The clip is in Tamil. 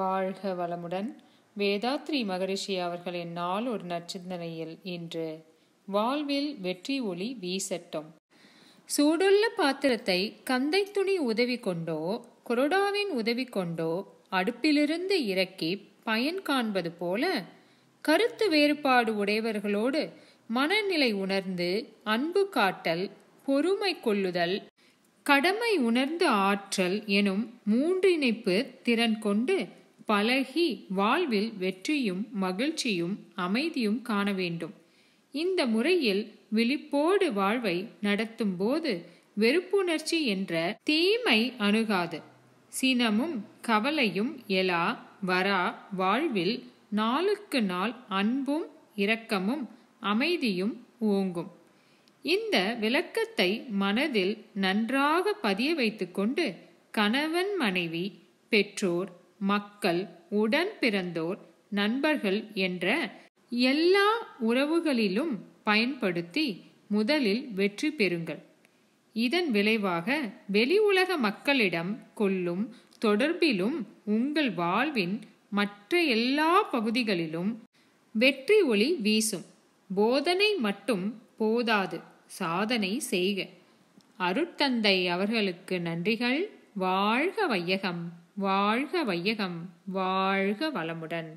வாழ்க வளமுடன் வேதாத்ரி மகரிஷி அவர்களின் நாள் ஒரு நச்சிந்தனையில் இன்று வாழ்வில் வெற்றி ஒளி வீசட்டும் சூடுள்ள பாத்திரத்தை கந்தை துணி உதவி கொண்டோ கொரோடாவின் உதவி கொண்டோ அடுப்பிலிருந்து இறக்கி பயன் காண்பது போல கருத்து வேறுபாடு உடையவர்களோடு மனநிலை உணர்ந்து அன்பு காட்டல் பொறுமை கொள்ளுதல் கடமை உணர்ந்து ஆற்றல் எனும் மூன்றிணைப்பு திறன் கொண்டு பழகி வாழ்வில் வெற்றியும் மகிழ்ச்சியும் அமைதியும் காண வேண்டும் இந்த முறையில் விழிப்போடு வாழ்வை நடத்தும் போது வெறுப்புணர்ச்சி என்ற தீமை அணுகாது சினமும் கவலையும் எலா வரா வாழ்வில் நாளுக்கு நாள் அன்பும் இரக்கமும் அமைதியும் ஓங்கும் இந்த விளக்கத்தை மனதில் நன்றாக பதிய வைத்துக்கொண்டு கணவன் மனைவி பெற்றோர் மக்கள் உடன் பிறந்தோர் நண்பர்கள் என்ற எல்லா உறவுகளிலும் பயன்படுத்தி முதலில் வெற்றி பெறுங்கள் இதன் விளைவாக வெளி உலக மக்களிடம் கொள்ளும் தொடர்பிலும் உங்கள் வாழ்வின் மற்ற எல்லா பகுதிகளிலும் வெற்றி ஒளி வீசும் போதனை மட்டும் போதாது சாதனை செய்க அருட்தந்தை அவர்களுக்கு நன்றிகள் வாழ்க வையகம் வாழ்க வையகம் வாழ்க வளமுடன்